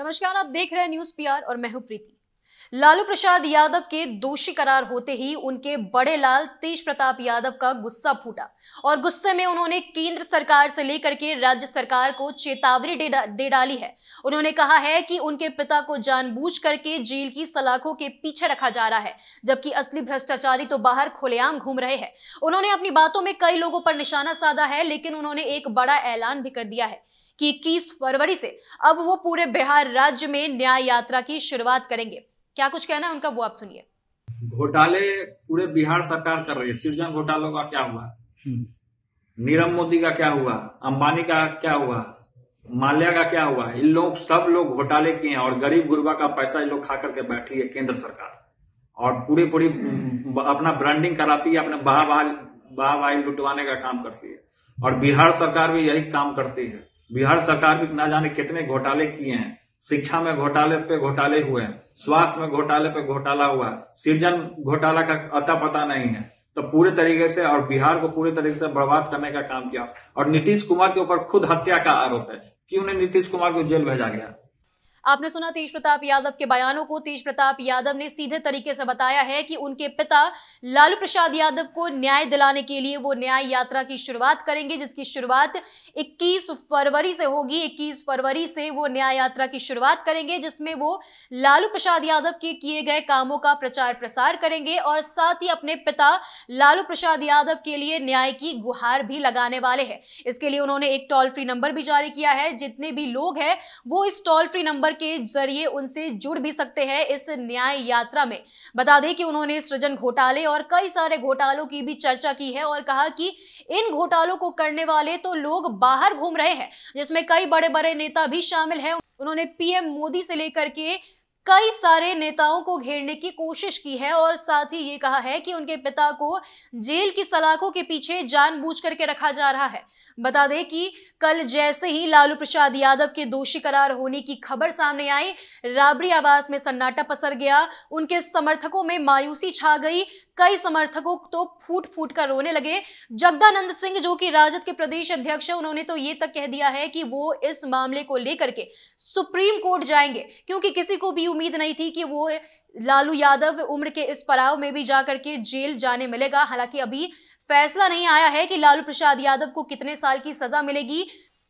नमस्कार आप देख रहे हैं न्यूज पीआर और मैं हूं प्रीति लालू प्रसाद यादव के दोषी करार होते ही उनके बड़े लाल तेज प्रताप यादव का गुस्सा फूटा और गुस्से में उन्होंने केंद्र सरकार से लेकर के राज्य सरकार को चेतावनी दे, डा, दे डाली है उन्होंने कहा है कि उनके पिता को जानबूझ करके जेल की सलाखों के पीछे रखा जा रहा है जबकि असली भ्रष्टाचारी तो बाहर खुलेआम घूम रहे हैं उन्होंने अपनी बातों में कई लोगों पर निशाना साधा है लेकिन उन्होंने एक बड़ा ऐलान भी कर दिया है कि इक्कीस फरवरी से अब वो पूरे बिहार राज्य में न्याय यात्रा की शुरुआत करेंगे क्या कुछ कहना है उनका वो आप सुनिए घोटाले पूरे बिहार सरकार कर रही है सृजन घोटालों का क्या हुआ हम्म। नीरव मोदी का क्या हुआ अंबानी का क्या हुआ माल्या का क्या हुआ इन लोग सब लोग घोटाले किए हैं और गरीब गुरबा का पैसा इन लोग खा करके बैठी है केंद्र सरकार और पूरी पूरी अपना ब्रांडिंग कराती है अपने बाहर बाहर लुटवाने का काम करती है और बिहार सरकार भी यही काम करती है बिहार सरकार भी ना जाने कितने घोटाले किए हैं शिक्षा में घोटाले पे घोटाले हुए हैं स्वास्थ्य में घोटाले पे घोटाला हुआ है सृजन घोटाला का अता पता नहीं है तो पूरे तरीके से और बिहार को पूरे तरीके से बर्बाद करने का काम किया और नीतीश कुमार के ऊपर खुद हत्या का आरोप है कि उन्हें नीतीश कुमार को जेल भेजा गया आपने सुना तेज प्रताप यादव के बयानों को तेज प्रताप यादव ने सीधे तरीके से बताया है कि उनके पिता लालू प्रसाद यादव को न्याय दिलाने के लिए वो न्याय यात्रा की शुरुआत करेंगे जिसकी शुरुआत 21 फरवरी से होगी 21 फरवरी से वो न्याय यात्रा की शुरुआत करेंगे जिसमें वो लालू प्रसाद यादव के किए गए कामों का प्रचार प्रसार करेंगे और साथ ही अपने पिता लालू प्रसाद यादव के लिए न्याय की गुहार भी लगाने वाले हैं इसके लिए उन्होंने एक टोल फ्री नंबर भी जारी किया है जितने भी लोग हैं वो इस टोल फ्री नंबर के जरिए उनसे जुड़ भी सकते हैं इस न्याय यात्रा में बता दें कि उन्होंने सृजन घोटाले और कई सारे घोटालों की भी चर्चा की है और कहा कि इन घोटालों को करने वाले तो लोग बाहर घूम रहे हैं जिसमें कई बड़े बड़े नेता भी शामिल हैं उन्होंने पीएम मोदी से लेकर के कई सारे नेताओं को घेरने की कोशिश की है और साथ ही ये कहा है कि उनके पिता को जेल की सलाखों के पीछे जानबूझ करके रखा जा रहा है बता दें कि कल जैसे ही लालू प्रसाद यादव के दोषी करार होने की खबर सामने आई राबड़ी आवास में सन्नाटा पसर गया उनके समर्थकों में मायूसी छा गई कई समर्थकों तो फूट फूट कर रोने लगे जगदानंद सिंह जो कि राजद के प्रदेश अध्यक्ष हैं उन्होंने तो ये तक कह दिया है कि वो इस मामले को लेकर के सुप्रीम कोर्ट जाएंगे क्योंकि किसी को भी उम्मीद नहीं थी कि वो लालू यादव उम्र के इस पड़ाव में भी जा करके जेल जाने मिलेगा हालांकि अभी फैसला नहीं आया है कि लालू प्रसाद यादव को कितने साल की सजा मिलेगी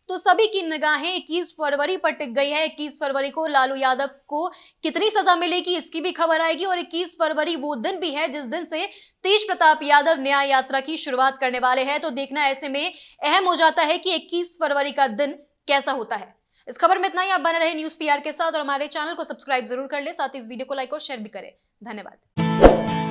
तो सभी की निगाहें इक्कीस फरवरी पर टिक गई है इक्कीस फरवरी को लालू यादव को कितनी सजा मिलेगी इसकी भी खबर आएगी और इक्कीस फरवरी वो दिन भी है जिस दिन से तेज प्रताप यादव न्याय यात्रा की शुरुआत करने वाले हैं तो देखना ऐसे में अहम हो जाता है कि इक्कीस फरवरी का दिन कैसा होता है इस खबर में इतना ही आप बने रहे न्यूज पीआर के साथ और हमारे चैनल को सब्सक्राइब जरूर कर ले साथ ही इस वीडियो को लाइक और शेयर भी करें धन्यवाद